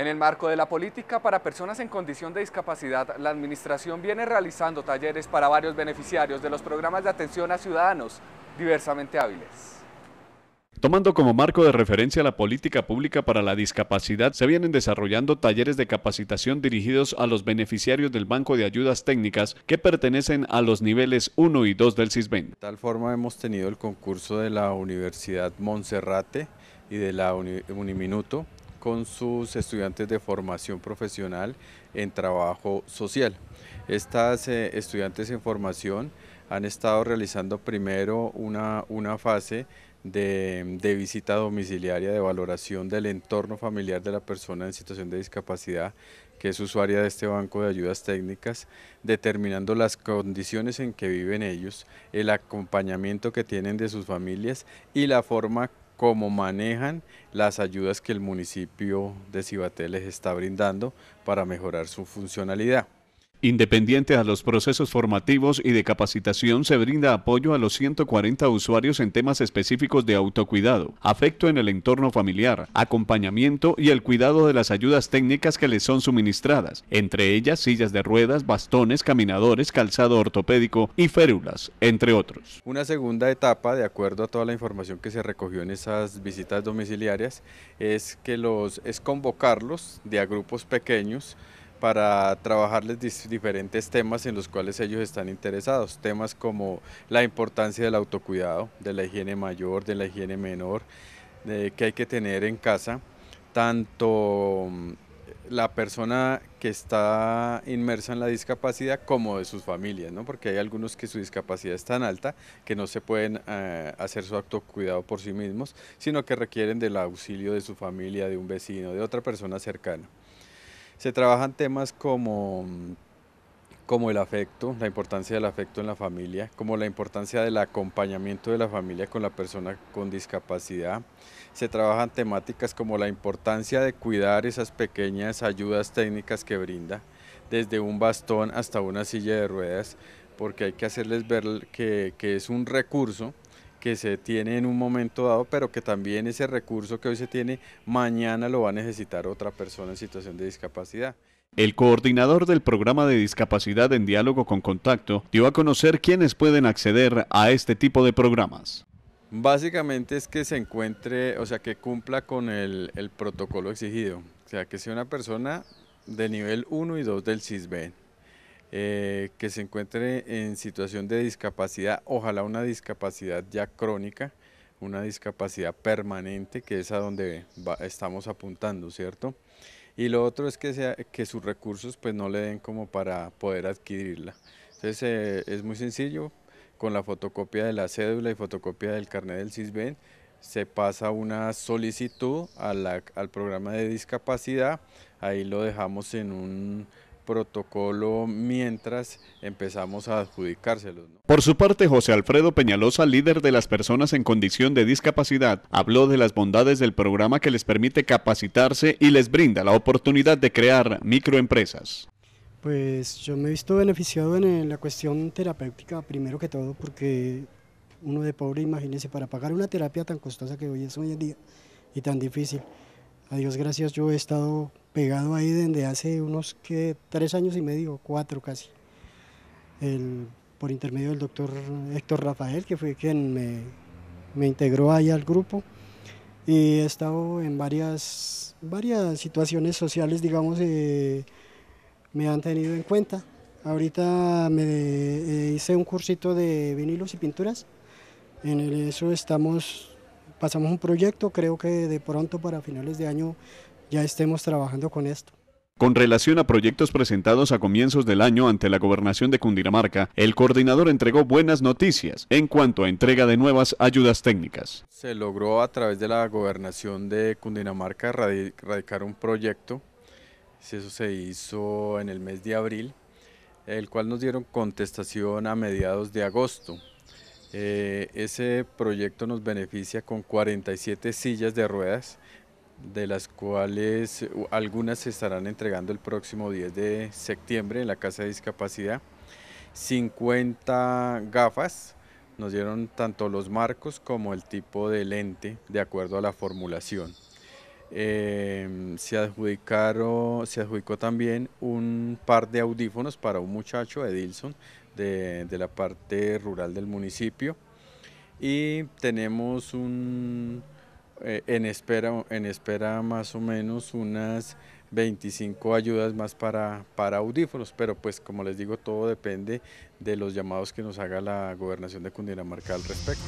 En el marco de la política para personas en condición de discapacidad, la Administración viene realizando talleres para varios beneficiarios de los programas de atención a ciudadanos diversamente hábiles. Tomando como marco de referencia la política pública para la discapacidad, se vienen desarrollando talleres de capacitación dirigidos a los beneficiarios del Banco de Ayudas Técnicas que pertenecen a los niveles 1 y 2 del CISBEN. De tal forma hemos tenido el concurso de la Universidad Monserrate y de la Uniminuto, con sus estudiantes de formación profesional en trabajo social. Estas eh, estudiantes en formación han estado realizando primero una, una fase de, de, visita domiciliaria, de valoración del entorno familiar de la persona en situación de discapacidad, que es usuaria de este banco de ayudas técnicas, determinando las condiciones en que viven ellos, el acompañamiento que tienen de sus familias y la forma cómo manejan las ayudas que el municipio de Cibaté les está brindando para mejorar su funcionalidad. Independiente a los procesos formativos y de capacitación, se brinda apoyo a los 140 usuarios en temas específicos de autocuidado, afecto en el entorno familiar, acompañamiento y el cuidado de las ayudas técnicas que les son suministradas, entre ellas sillas de ruedas, bastones, caminadores, calzado ortopédico y férulas, entre otros. Una segunda etapa, de acuerdo a toda la información que se recogió en esas visitas domiciliarias, es que los es convocarlos de a grupos pequeños para trabajarles diferentes temas en los cuales ellos están interesados, temas como la importancia del autocuidado, de la higiene mayor, de la higiene menor, de, que hay que tener en casa, tanto mm, la persona que está inmersa en la discapacidad como de sus familias, porque hay algunos que su discapacidad es tan alta que no se pueden eh, hacer su autocuidado por sí mismos, sino que requieren del auxilio de su familia, de un vecino, de otra persona cercana. Se trabajan temas como, como el afecto, la importancia del afecto en la familia, como la importancia del acompañamiento de la familia con la persona con discapacidad. Se trabajan temáticas como la importancia de cuidar esas pequeñas ayudas técnicas que brinda, desde un bastón hasta una silla de ruedas, porque hay que hacerles ver que, que es un recurso que se tiene en un momento dado, pero que también ese recurso que hoy se tiene, mañana lo va a necesitar otra persona en situación de discapacidad. El coordinador del programa de discapacidad en diálogo con contacto dio a conocer quiénes pueden acceder a este tipo de programas. Básicamente es que se encuentre, o sea, que cumpla con el, protocolo exigido, o sea, que sea una persona de nivel 1 y 2 del CISBEN eh, que se encuentre en situación de discapacidad, ojalá una discapacidad ya crónica, una discapacidad permanente, que es a donde estamos apuntando, ¿cierto? Y lo otro es que, sea, que sus recursos pues no le den como para poder adquirirla. Entonces eh, es muy sencillo, con la fotocopia de la cédula y fotocopia del carnet del CISBEN, se pasa una solicitud a al programa de discapacidad, ahí lo dejamos en un protocolo mientras empezamos a adjudicárselos. Por su parte, José Alfredo Peñalosa, líder de las personas en condición de discapacidad, habló de las bondades del programa que les permite capacitarse y les brinda la oportunidad de crear microempresas. Pues yo me he visto beneficiado en la cuestión terapéutica, primero que todo, porque uno de pobre, imagínese, para pagar una terapia tan costosa que hoy es hoy en día y tan difícil a Dios gracias, yo he estado pegado ahí desde hace unos que tres años y medio, cuatro casi. por intermedio del doctor Héctor Rafael, que fue quien me, integró ahí al grupo. Y he estado en varias, varias situaciones sociales, digamos, eh, me han tenido en cuenta. Ahorita me eh, hice un cursito de vinilos y pinturas. En eso estamos pasamos un proyecto, creo que de pronto para finales de año ya estemos trabajando con esto. Con relación a proyectos presentados a comienzos del año ante la gobernación de Cundinamarca, el coordinador entregó buenas noticias en cuanto a entrega de nuevas ayudas técnicas. Se logró a través de la gobernación de Cundinamarca radicar un proyecto, eso se hizo en el mes de abril, el cual nos dieron contestación a mediados de agosto. Eh, ese proyecto nos beneficia con 47 sillas de ruedas, de las cuales algunas se estarán entregando el próximo 10 de septiembre en la Casa de Discapacidad. 50 gafas, nos dieron tanto los marcos como el tipo de lente de acuerdo a la formulación. Em, se, se adjudicó también un par de audífonos para un muchacho, Edilson, de, la parte rural del municipio. Y tenemos un, eh, en, espera, en espera más o menos unas 25 ayudas más para, para audífonos, pero pues como les digo, todo depende de los llamados que nos haga la gobernación de Cundinamarca al respecto.